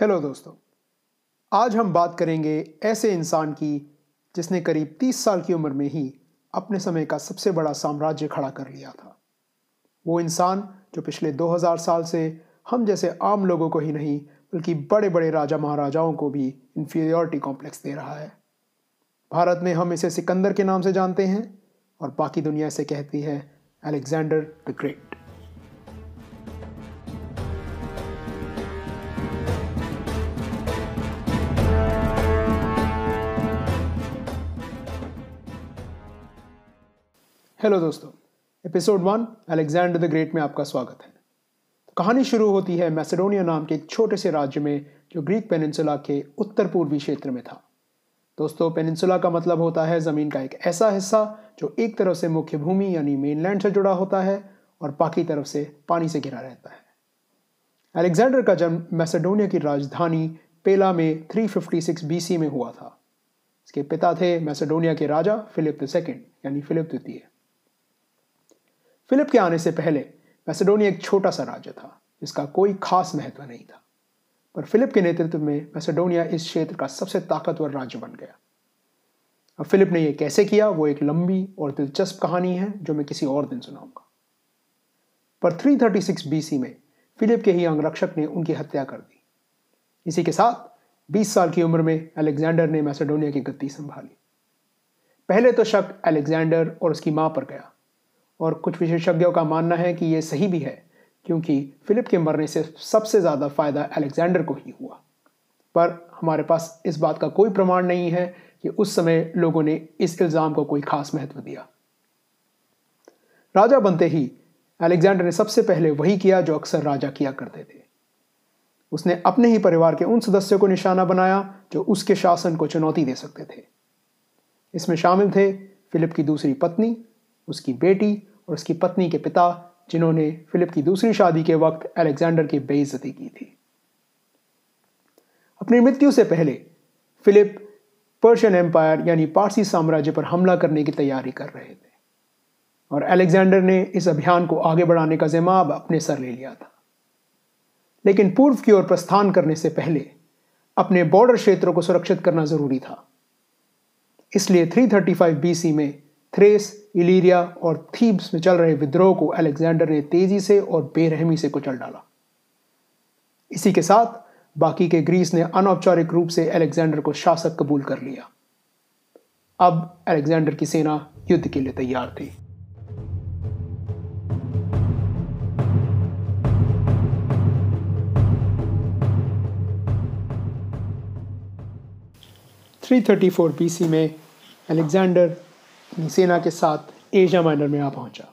hello दोस्तों आज हम बात करेंगे ऐसे इंसान की जिसने करीब 30 साल की उम्र में ही अपने समय का सबसे बड़ा साम्राज्य खड़ा कर लिया था वो इंसान जो पिछले 2000 साल से हम जैसे आम लोगों को ही नहीं बल्कि बड़े बड़े राजा महाराजाओं को भी इन्फीरियॉरिटी कॉम्प्लेक्स दे रहा है भारत में हम इसे सिकंदर के नाम से जानते हैं और बाकी दुनिया इसे कहती है अलेक्जेंडर द ग्रेट हेलो दोस्तों episode one Alexander the great में आपका स्वागत है तो कहानी शुरू होती है मैसेडोनिया नाम के एक छोटे से राज्य में जो ग्रीक पेनिनसुला के उत्तर पूर्वी क्षेत्र में था दोस्तों पेनिनसुला का मतलब होता है ज़मीन का एक ऐसा हिस्सा जो एक तरफ से मुख्य भूमि यानी मेनलैंड से जुड़ा होता है और बाकी तरफ से पानी से घिरा रहता है अलेक्जेंडर का जन्म मैसेडोनिया की राजधानी पेला में 356 फिफ्टी में हुआ था इसके पिता थे मैसेडोनिया के राजा फिलिप द सेकेंड यानी फिलिप द्वितीय फिलिप के आने से पहले मैसेडोनिया एक छोटा सा राज्य था जिसका कोई खास महत्व नहीं था पर फिलिप के नेतृत्व में मैसेडोनिया इस क्षेत्र का सबसे ताकतवर राज्य बन गया अब फिलिप ने यह कैसे किया वो एक लंबी और दिलचस्प कहानी है जो मैं किसी और दिन सुनाऊंगा पर 336 थर्टी में फिलिप के ही अंगरक्षक ने उनकी हत्या कर दी इसी के साथ 20 साल की उम्र में अलेक्जेंडर ने मैसेडोनिया की गद्दी संभाली पहले तो शक अलेक्जेंडर और उसकी मां पर गया और कुछ विशेषज्ञों का मानना है कि ये सही भी है क्योंकि फिलिप के मरने से सबसे ज़्यादा फायदा अलेक्जेंडर को ही हुआ पर हमारे पास इस बात का कोई प्रमाण नहीं है कि उस समय लोगों ने इस इल्ज़ाम को कोई खास महत्व दिया राजा बनते ही अलेक्जेंडर ने सबसे पहले वही किया जो अक्सर राजा किया करते थे उसने अपने ही परिवार के उन सदस्यों को निशाना बनाया जो उसके शासन को चुनौती दे सकते थे इसमें शामिल थे फिलिप की दूसरी पत्नी उसकी बेटी और उसकी पत्नी के पिता जिन्होंने फिलिप की दूसरी शादी के वक्त अलेक्जेंडर की बेइज्जती की थी अपनी मृत्यु से पहले फिलिप पर्शियन एम्पायर यानी पारसी साम्राज्य पर हमला करने की तैयारी कर रहे थे और अलेक्जेंडर ने इस अभियान को आगे बढ़ाने का जिम्मा अब अपने सर ले लिया था लेकिन पूर्व की ओर प्रस्थान करने से पहले अपने बॉर्डर क्षेत्रों को सुरक्षित करना जरूरी था इसलिए 335 बीसी में थ्रेस इलीरिया और थीब्स में चल रहे विद्रोह को अलेक्जेंडर ने तेजी से और बेरहमी से कुचल डाला इसी के साथ बाकी के ग्रीस ने अनौपचारिक रूप से अलेक्जेंडर को शासक कबूल कर लिया अब अलेक्जेंडर की सेना युद्ध के लिए तैयार थी थ्री थर्टी फोर में अलेक्जेंडर अपनी सेना के साथ एशिया माइनर में आ पहुंचा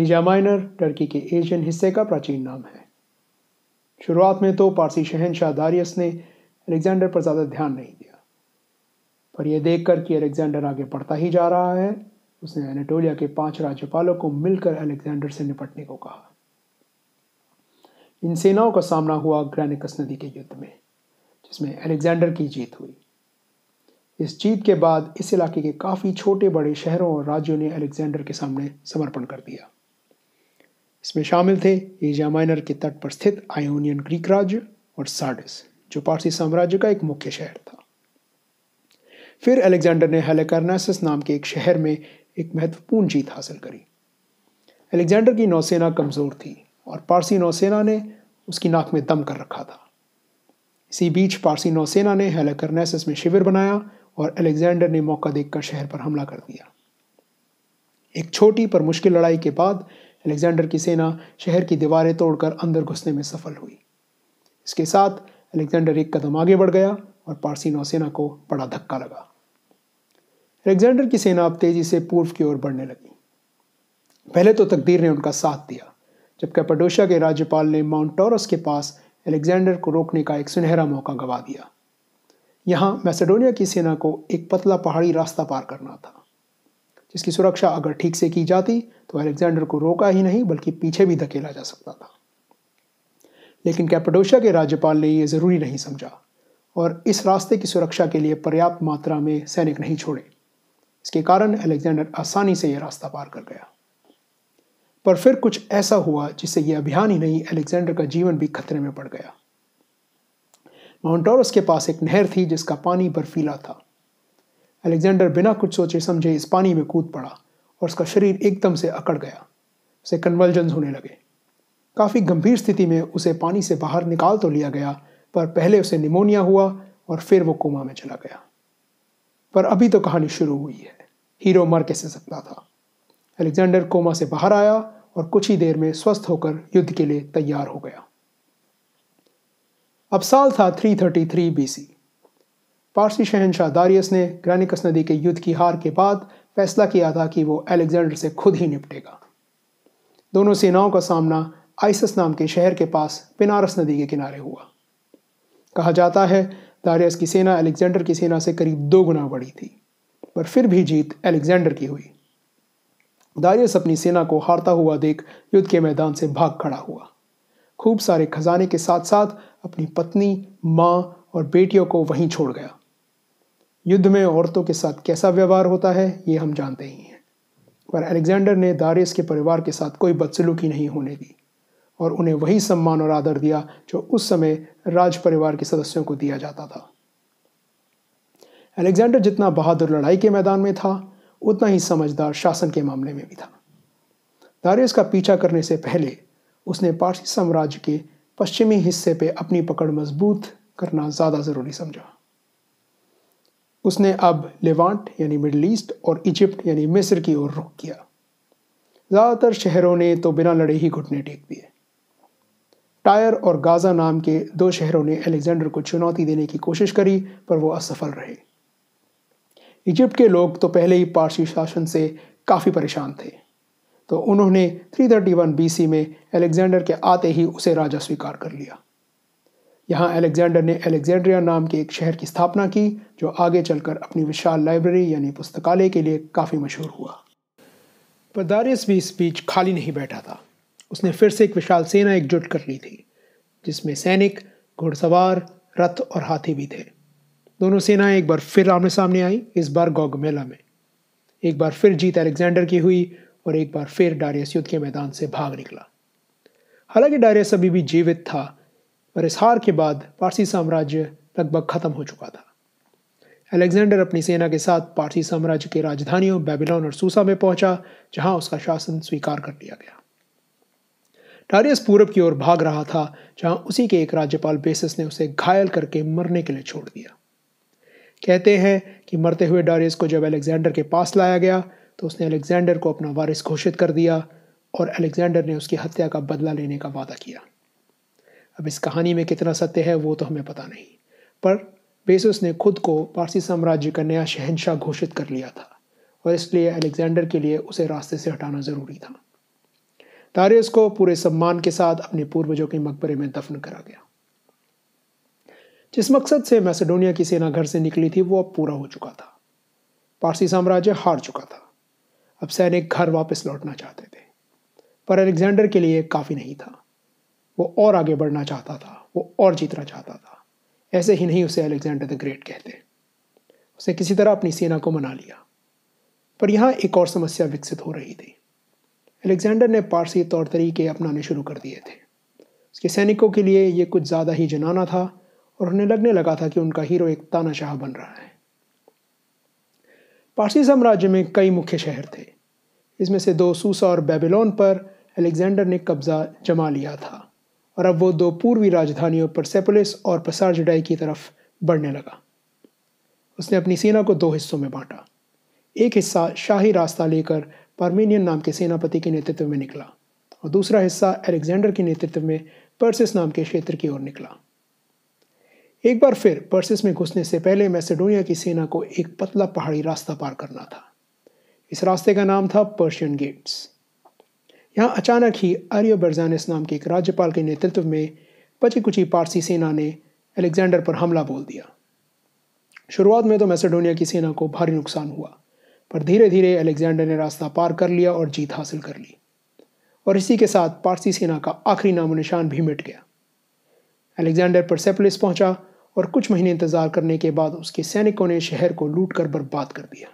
एशिया माइनर टर्की के एशियन हिस्से का प्राचीन नाम है शुरुआत में तो पारसी शहनशाह दारियस ने अलेक्जेंडर पर ज़्यादा ध्यान नहीं दिया पर यह देखकर कि अलेक्जेंडर आगे बढ़ता ही जा रहा है उसने एनेटोलिया के पांच राज्यपालों को मिलकर अलेक्जेंडर से निपटने को कहा इन सेनाओं का सामना हुआ ग्रैनिकस नदी के युद्ध में जिसमें अलेक्जेंडर की जीत हुई इस जीत के बाद इस इलाके के काफ़ी छोटे बड़े शहरों और राज्यों ने अलेक्जेंडर के सामने समर्पण कर दिया इसमें शामिल थे एशिया माइनर के तट पर स्थित आयोनियन ग्रीक राज्य और सार्डिस जो पारसी साम्राज्य का एक मुख्य शहर था फिर अलेक्जेंडर ने हेलेकर्नासस नाम के एक शहर में एक महत्वपूर्ण जीत हासिल करी अलेक्जेंडर की नौसेना कमज़ोर थी और पारसी नौसेना ने उसकी नाक में दम कर रखा था इसी बीच पारसी नौसेना ने हेलेकर्नेसस में शिविर बनाया और अलेक्जेंडर ने मौका देखकर शहर पर हमला कर दिया एक छोटी पर मुश्किल लड़ाई के बाद अलेक्जेंडर की सेना शहर की दीवारें तोड़कर अंदर घुसने में सफल हुई इसके साथ अलेक्जेंडर एक कदम आगे बढ़ गया और पारसी नौसेना को बड़ा धक्का लगा अलेक्जेंडर की सेना अब तेजी से पूर्व की ओर बढ़ने लगी पहले तो तकदीर ने उनका साथ दिया जब कैपाडोशा के राज्यपाल ने माउंट टॉरस के पास अलेक्जेंडर को रोकने का एक सुनहरा मौका गवा दिया यहाँ मैसेडोनिया की सेना को एक पतला पहाड़ी रास्ता पार करना था जिसकी सुरक्षा अगर ठीक से की जाती तो अलेक्जेंडर को रोका ही नहीं बल्कि पीछे भी धकेला जा सकता था लेकिन कैपडोशिया के राज्यपाल ने यह ज़रूरी नहीं समझा और इस रास्ते की सुरक्षा के लिए पर्याप्त मात्रा में सैनिक नहीं छोड़े इसके कारण अलेक्जेंडर आसानी से यह रास्ता पार कर गया पर फिर कुछ ऐसा हुआ जिससे यह अभियान ही नहीं अलेक्जेंडर का जीवन भी खतरे में पड़ गया माउंटोरस के पास एक नहर थी जिसका पानी बर्फीला था अलेक्जेंडर बिना कुछ सोचे समझे इस पानी में कूद पड़ा और उसका शरीर एकदम से अकड़ गया उसे कन्वर्जन होने लगे काफ़ी गंभीर स्थिति में उसे पानी से बाहर निकाल तो लिया गया पर पहले उसे निमोनिया हुआ और फिर वो कोमा में चला गया पर अभी तो कहानी शुरू हुई है हीरो मर कैसे सकता था अलेक्जेंडर कोमा से बाहर आया और कुछ ही देर में स्वस्थ होकर युद्ध के लिए तैयार हो गया अब साल था 333 बीसी पारसी शहनशाह दारियस ने ग्रैनिकस नदी के युद्ध की हार के बाद फैसला किया था कि वो एलेक्जेंडर से खुद ही निपटेगा दोनों सेनाओं का सामना आइसस नाम के शहर के पास पिनारस नदी के किनारे हुआ कहा जाता है दारियस की सेना अलेक्जेंडर की सेना से करीब दो गुना बड़ी थी पर फिर भी जीत अलेक्जेंडर की हुई दारियस अपनी सेना को हारता हुआ देख युद्ध के मैदान से भाग खड़ा हुआ खूब सारे खजाने के साथ साथ अपनी पत्नी माँ और बेटियों को वहीं छोड़ गया युद्ध में औरतों के साथ कैसा व्यवहार होता है ये हम जानते ही हैं पर अलेक्जेंडर ने दारियस के परिवार के साथ कोई बदसलूकी नहीं होने दी और उन्हें वही सम्मान और आदर दिया जो उस समय राज परिवार के सदस्यों को दिया जाता था अलेक्जेंडर जितना बहादुर लड़ाई के मैदान में था उतना ही समझदार शासन के मामले में भी था दारियस का पीछा करने से पहले उसने पारसी साम्राज्य के पश्चिमी हिस्से पर अपनी पकड़ मजबूत करना ज़्यादा ज़रूरी समझा उसने अब लेवांट यानी मिडल ईस्ट और इजिप्ट यानी मिस्र की ओर रुख किया ज़्यादातर शहरों ने तो बिना लड़े ही घुटने टेक दिए टायर और गाज़ा नाम के दो शहरों ने अलेक्जेंडर को चुनौती देने की कोशिश करी पर वो असफल रहे इजिप्ट के लोग तो पहले ही पारसी शासन से काफ़ी परेशान थे तो उन्होंने 331 बीसी में अलेक्जेंडर के आते ही उसे राजा स्वीकार कर लिया यहाँ अलेक्जेंडर ने अलेक्जेंड्रिया नाम के एक शहर की स्थापना की जो आगे चलकर अपनी विशाल लाइब्रेरी यानी पुस्तकालय के लिए काफ़ी मशहूर हुआ पर दारियस भी इस बीच खाली नहीं बैठा था उसने फिर से एक विशाल सेना एकजुट कर ली थी जिसमें सैनिक घुड़सवार रथ और हाथी भी थे दोनों सेनाएं एक बार फिर आमने सामने आई इस बार गौगमेला में एक बार फिर जीत अलेक्जेंडर की हुई और एक बार फिर डारियस युद्ध के मैदान से भाग निकला हालांकि डायरियस अभी भी जीवित था पर इस हार के बाद पारसी साम्राज्य लगभग खत्म हो चुका था अलेक्जेंडर अपनी सेना के साथ पारसी साम्राज्य की राजधानियों बेबीलोन और सूसा में पहुंचा जहां उसका शासन स्वीकार कर लिया गया डारियस पूरब की ओर भाग रहा था जहां उसी के एक राज्यपाल बेसिस ने उसे घायल करके मरने के लिए छोड़ दिया कहते हैं कि मरते हुए डारियस को जब अलेक्जेंडर के पास लाया गया तो उसने अलेक्जेंडर को अपना वारिस घोषित कर दिया और अलेक्जेंडर ने उसकी हत्या का बदला लेने का वादा किया अब इस कहानी में कितना सत्य है वो तो हमें पता नहीं पर बेसुस ने खुद को पारसी साम्राज्य का नया शहनशाह घोषित कर लिया था और इसलिए अलेक्जेंडर के लिए उसे रास्ते से हटाना ज़रूरी था तारियस को पूरे सम्मान के साथ अपने पूर्वजों के मकबरे में दफन करा गया जिस मकसद से मैसेडोनिया की सेना घर से निकली थी वो अब पूरा हो चुका था पारसी साम्राज्य हार चुका था अब सैनिक घर वापस लौटना चाहते थे पर अलेक्जेंडर के लिए काफ़ी नहीं था वो और आगे बढ़ना चाहता था वो और जीतना चाहता था ऐसे ही नहीं उसे अलेक्जेंडर द ग्रेट कहते उसने किसी तरह अपनी सेना को मना लिया पर यहाँ एक और समस्या विकसित हो रही थी अलेक्जेंडर ने पारसी तौर तरीके अपनाने शुरू कर दिए थे उसके सैनिकों के लिए ये कुछ ज़्यादा ही जनाना था और उन्हें लगने लगा था कि उनका हीरो एक तानाशाह बन रहा है पारसी साम्राज्य में कई मुख्य शहर थे इसमें से दो सूसा और बेबीलोन पर अलेक्जेंडर ने कब्जा जमा लिया था और अब वो दो पूर्वी राजधानियों पर सेपोलिस और पसार जुडाई की तरफ बढ़ने लगा उसने अपनी सेना को दो हिस्सों में बांटा एक हिस्सा शाही रास्ता लेकर पार्मेनियन नाम के सेनापति के नेतृत्व में निकला और दूसरा हिस्सा अलेक्जेंडर के नेतृत्व में पर्सिस नाम के क्षेत्र की ओर निकला एक बार फिर पर्सिस में घुसने से पहले मैसेडोनिया की सेना को एक पतला पहाड़ी रास्ता पार करना था इस रास्ते का नाम था पर्शियन गेट्स यहाँ अचानक ही आर्य बर्जानिस नाम के एक राज्यपाल के नेतृत्व में बची कुची पारसी सेना ने अलेक्जेंडर पर हमला बोल दिया शुरुआत में तो मैसेडोनिया की सेना को भारी नुकसान हुआ पर धीरे धीरे अलेक्जेंडर ने रास्ता पार कर लिया और जीत हासिल कर ली और इसी के साथ पारसी सेना का आखिरी नामो निशान भी मिट गया अलेक्जेंडर सेपलिस पहुंचा और कुछ महीने इंतजार करने के बाद उसके सैनिकों ने शहर को लूट कर बर्बाद कर दिया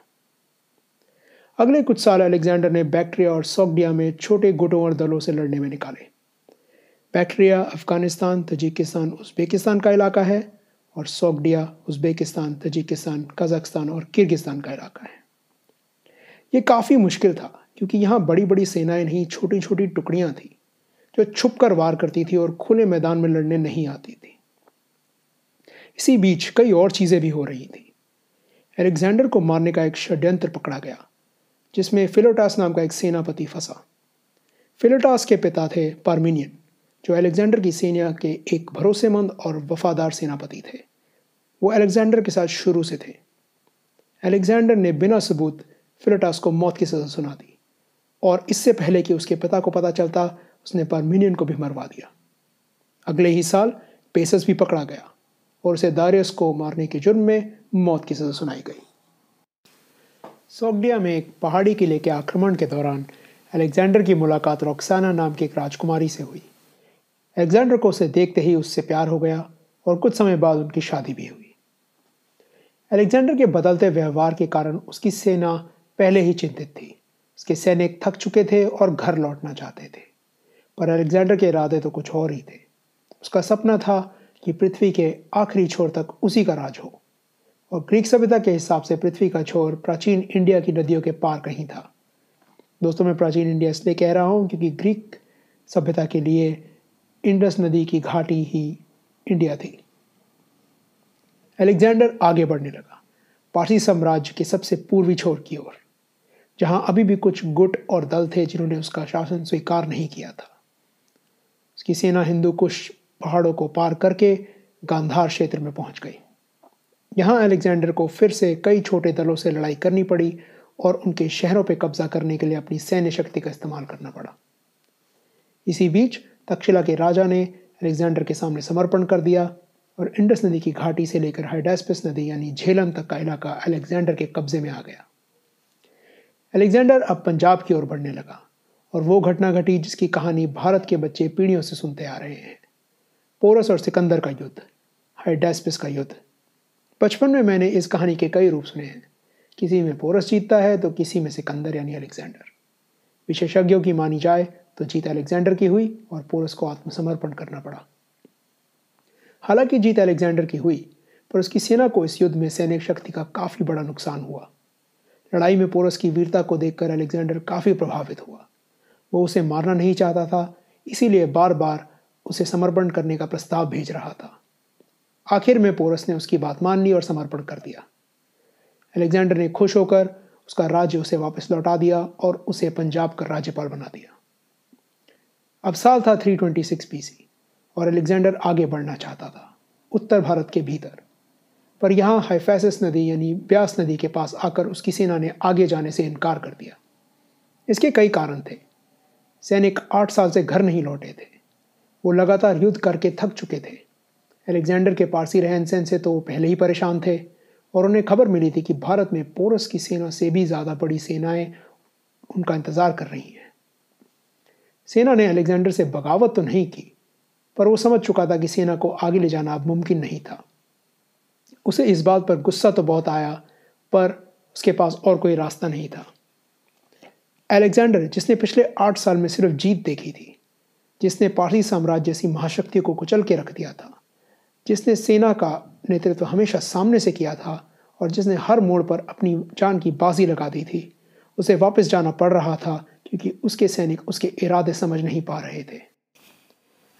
अगले कुछ साल अलेक्जेंडर ने बैक्ट्रिया और सोगडिया में छोटे गुटों और दलों से लड़ने में निकाले बैक्ट्रिया अफगानिस्तान तजिकिस्तान उज़्बेकिस्तान का इलाका है और सोगडिया उज़्बेकिस्तान तजिकिस्तान कजाकिस्तान और किर्गिस्तान का इलाका है ये काफ़ी मुश्किल था क्योंकि यहाँ बड़ी बड़ी सेनाएं नहीं छोटी छोटी टुकड़ियाँ थीं जो छुप कर वार करती थी और खुले मैदान में लड़ने नहीं आती थी इसी बीच कई और चीज़ें भी हो रही थी एलेक्जेंडर को मारने का एक षड्यंत्र पकड़ा गया जिसमें फिलोटास नाम का एक सेनापति फंसा फिलोटास के पिता थे पार्मीनियन जो एलेक्जेंडर की सेना के एक भरोसेमंद और वफादार सेनापति थे वो एलेक्जेंडर के साथ शुरू से थे एलेक्जेंडर ने बिना सबूत फिलोटास को मौत की सज़ा सुना दी और इससे पहले कि उसके पिता को पता चलता उसने पार्मीनियन को भी मरवा दिया अगले ही साल पेसस भी पकड़ा गया और उसे दारियस को मारने के जुर्म में मौत की सज़ा सुनाई गई सोगडिया में एक पहाड़ी किले के आक्रमण के दौरान अलेक्जेंडर की मुलाकात रोक्साना नाम की एक राजकुमारी से हुई अलेक्जेंडर को उसे देखते ही उससे प्यार हो गया और कुछ समय बाद उनकी शादी भी हुई अलेक्जेंडर के बदलते व्यवहार के कारण उसकी सेना पहले ही चिंतित थी उसके सैनिक थक चुके थे और घर लौटना चाहते थे पर अलेक्जेंडर के इरादे तो कुछ और ही थे उसका सपना था कि पृथ्वी के आखिरी छोर तक उसी का राज हो और ग्रीक सभ्यता के हिसाब से पृथ्वी का छोर प्राचीन इंडिया की नदियों के पार कहीं था दोस्तों मैं प्राचीन इंडिया इसलिए कह रहा हूँ क्योंकि ग्रीक सभ्यता के लिए इंडस नदी की घाटी ही इंडिया थी अलेक्जेंडर आगे बढ़ने लगा पारसी साम्राज्य के सबसे पूर्वी छोर की ओर जहां अभी भी कुछ गुट और दल थे जिन्होंने उसका शासन स्वीकार नहीं किया था उसकी सेना हिंदू कुश पहाड़ों को पार करके गांधार क्षेत्र में पहुंच गई यहाँ अलेक्जेंडर को फिर से कई छोटे दलों से लड़ाई करनी पड़ी और उनके शहरों पर कब्जा करने के लिए अपनी सैन्य शक्ति का इस्तेमाल करना पड़ा इसी बीच तक्षशिला के राजा ने अलेक्जेंडर के सामने समर्पण कर दिया और इंडस नदी की घाटी से लेकर हाइडेस्पिस नदी यानी झेलम तक का इलाका अलेक्जेंडर के कब्जे में आ गया अलेक्जेंडर अब पंजाब की ओर बढ़ने लगा और वो घटना घटी जिसकी कहानी भारत के बच्चे पीढ़ियों से सुनते आ रहे हैं पोरस और सिकंदर का युद्ध हाइडेस्पिस का युद्ध बचपन में मैंने इस कहानी के कई रूप सुने हैं किसी में पोरस जीतता है तो किसी में सिकंदर यानी अलेक्जेंडर विशेषज्ञों की मानी जाए तो जीत अलेक्जेंडर की हुई और पोरस को आत्मसमर्पण करना पड़ा हालांकि जीत अलेक्जेंडर की हुई पर उसकी सेना को इस युद्ध में सैनिक शक्ति का काफ़ी बड़ा नुकसान हुआ लड़ाई में पोरस की वीरता को देखकर अलेक्जेंडर काफ़ी प्रभावित हुआ वो उसे मारना नहीं चाहता था इसीलिए बार बार उसे समर्पण करने का प्रस्ताव भेज रहा था आखिर में पोरस ने उसकी बात मान ली और समर्पण कर दिया अलेक्जेंडर ने खुश होकर उसका राज्य उसे वापस लौटा दिया और उसे पंजाब का राज्यपाल बना दिया अब साल था 326 ट्वेंटी और अलेक्जेंडर आगे बढ़ना चाहता था उत्तर भारत के भीतर पर यहाँ हाइफेसिस नदी यानी ब्यास नदी के पास आकर उसकी सेना ने आगे जाने से इनकार कर दिया इसके कई कारण थे सैनिक आठ साल से घर नहीं लौटे थे वो लगातार युद्ध करके थक चुके थे अलेक्जेंडर के पारसी रहन सहन से तो पहले ही परेशान थे और उन्हें खबर मिली थी कि भारत में पोरस की सेना से भी ज़्यादा बड़ी सेनाएं उनका इंतज़ार कर रही हैं सेना ने अलेक्जेंडर से बगावत तो नहीं की पर वो समझ चुका था कि सेना को आगे ले जाना अब मुमकिन नहीं था उसे इस बात पर गुस्सा तो बहुत आया पर उसके पास और कोई रास्ता नहीं था अलेक्जेंडर जिसने पिछले आठ साल में सिर्फ जीत देखी थी जिसने पारसी साम्राज्य जैसी महाशक्ति को कुचल के रख दिया था जिसने सेना का नेतृत्व हमेशा सामने से किया था और जिसने हर मोड़ पर अपनी जान की बाजी लगा दी थी उसे वापस जाना पड़ रहा था क्योंकि उसके सैनिक उसके इरादे समझ नहीं पा रहे थे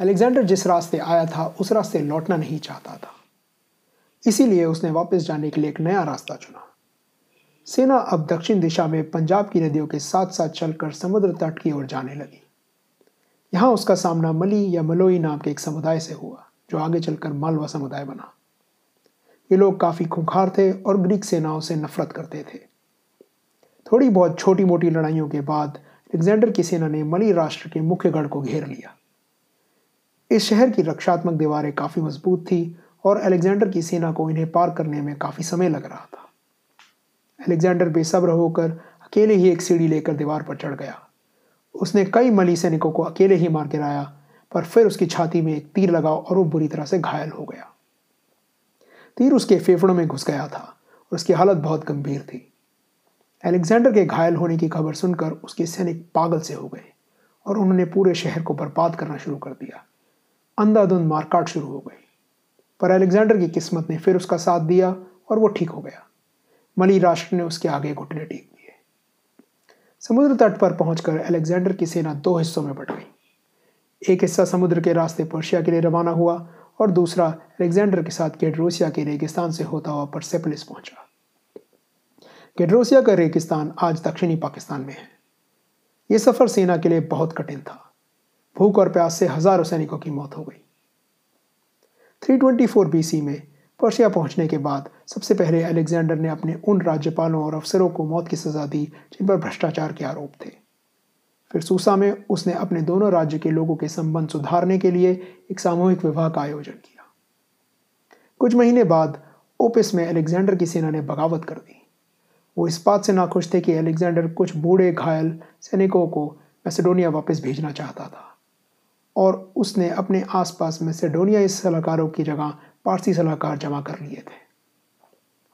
अलेक्जेंडर जिस रास्ते आया था उस रास्ते लौटना नहीं चाहता था इसीलिए उसने वापस जाने के लिए एक नया रास्ता चुना सेना अब दक्षिण दिशा में पंजाब की नदियों के साथ साथ चलकर समुद्र तट की ओर जाने लगी यहाँ उसका सामना मली या मलोई नाम के एक समुदाय से हुआ जो आगे चलकर मालवा समुदाय बना ये लोग काफ़ी खूंखार थे और ग्रीक सेनाओं से नफरत करते थे थोड़ी बहुत छोटी मोटी लड़ाइयों के बाद अलेक्जेंडर की सेना ने मली राष्ट्र के मुख्य गढ़ को घेर लिया इस शहर की रक्षात्मक दीवारें काफ़ी मजबूत थी और अलेक्जेंडर की सेना को इन्हें पार करने में काफ़ी समय लग रहा था अलेक्जेंडर बेसब्र होकर अकेले ही एक सीढ़ी लेकर दीवार पर चढ़ गया उसने कई मली सैनिकों को अकेले ही मार गिराया पर फिर उसकी छाती में एक तीर लगा और वो बुरी तरह से घायल हो गया तीर उसके फेफड़ों में घुस गया था और उसकी हालत बहुत गंभीर थी एलेक्जेंडर के घायल होने की खबर सुनकर उसके सैनिक पागल से हो गए और उन्होंने पूरे शहर को बर्बाद करना शुरू कर दिया अंधाधुंध मारकाट शुरू हो गई पर एलेक्जेंडर की किस्मत ने फिर उसका साथ दिया और वो ठीक हो गया मली राष्ट्र ने उसके आगे घुटने टेक समुद्र तट पर पहुंचकर अलेक्जेंडर की सेना दो हिस्सों में बट गई एक हिस्सा समुद्र के रास्ते पर्शिया के लिए रवाना हुआ और दूसरा अलेक्जेंडर के साथ गेड्रोसिया के रेगिस्तान से होता हुआ परसेपलिस पहुंचा गेड्रोसिया का रेगिस्तान आज दक्षिणी पाकिस्तान में है यह सफ़र सेना के लिए बहुत कठिन था भूख और प्यास से हजारों सैनिकों की मौत हो गई 324 बीसी में पर्शिया पहुंचने के बाद सबसे पहले अलेक्जेंडर ने अपने उन राज्यपालों और अफसरों को मौत की सजा दी जिन पर भ्रष्टाचार के आरोप थे फिर सूसा में उसने अपने दोनों राज्य के लोगों के संबंध सुधारने के लिए एक सामूहिक विवाह का आयोजन किया कुछ महीने बाद ओपिस में अलेक्जेंडर की सेना ने बगावत कर दी वो इस बात से नाखुश थे कि अलेक्जेंडर कुछ बूढ़े घायल सैनिकों को मैसेडोनिया वापस भेजना चाहता था और उसने अपने आसपास मैसेडोनियाई सलाहकारों की जगह पारसी सलाहकार जमा कर लिए थे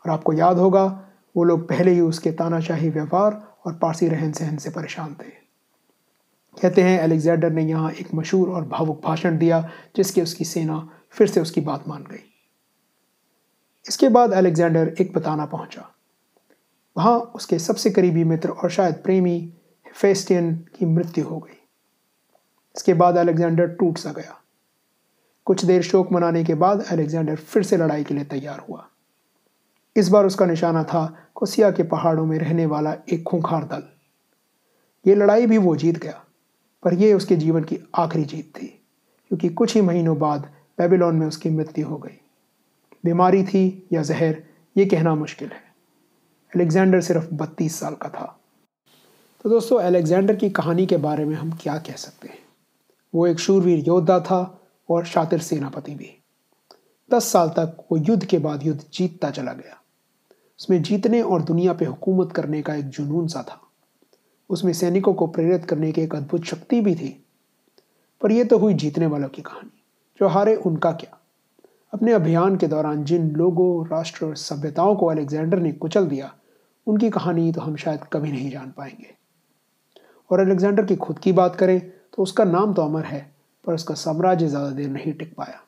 और आपको याद होगा वो लोग पहले ही उसके तानाशाही व्यवहार और पारसी रहन सहन से परेशान थे कहते हैं अलेक्जेंडर ने यहाँ एक मशहूर और भावुक भाषण दिया जिसके उसकी सेना फिर से उसकी बात मान गई इसके बाद अलेक्जेंडर एक बताना पहुँचा वहाँ उसके सबसे करीबी मित्र और शायद प्रेमी फेस्टियन की मृत्यु हो गई इसके बाद अलेक्जेंडर टूट सा गया कुछ देर शोक मनाने के बाद अलेक्जेंडर फिर से लड़ाई के लिए तैयार हुआ इस बार उसका निशाना था कोसिया के पहाड़ों में रहने वाला एक खूंखार दल ये लड़ाई भी वो जीत गया पर यह उसके जीवन की आखिरी जीत थी क्योंकि कुछ ही महीनों बाद बेबीलोन में उसकी मृत्यु हो गई बीमारी थी या जहर ये कहना मुश्किल है अलेक्जेंडर सिर्फ बत्तीस साल का था तो दोस्तों अलेक्जेंडर की कहानी के बारे में हम क्या कह सकते हैं वो एक शूरवीर योद्धा था और शातिर सेनापति भी दस साल तक वो युद्ध के बाद युद्ध जीतता चला गया उसमें जीतने और दुनिया पे हुकूमत करने का एक जुनून सा था उसमें सैनिकों को प्रेरित करने की एक अद्भुत शक्ति भी थी पर यह तो हुई जीतने वालों की कहानी जो हारे उनका क्या अपने अभियान के दौरान जिन लोगों राष्ट्र और सभ्यताओं को अलेक्जेंडर ने कुचल दिया उनकी कहानी तो हम शायद कभी नहीं जान पाएंगे और अलेक्जेंडर की खुद की बात करें तो उसका नाम तो अमर है पर उसका साम्राज्य ज़्यादा देर नहीं टिक पाया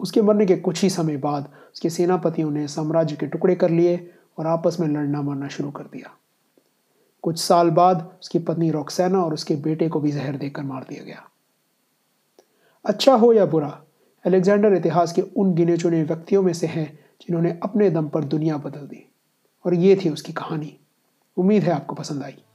उसके मरने के कुछ ही समय बाद उसके सेनापतियों ने साम्राज्य के टुकड़े कर लिए और आपस में लड़ना मरना शुरू कर दिया कुछ साल बाद उसकी पत्नी रोक्सैना और उसके बेटे को भी जहर देकर मार दिया गया अच्छा हो या बुरा अलेक्जेंडर इतिहास के उन गिने चुने व्यक्तियों में से हैं जिन्होंने अपने दम पर दुनिया बदल दी और ये थी उसकी कहानी उम्मीद है आपको पसंद आई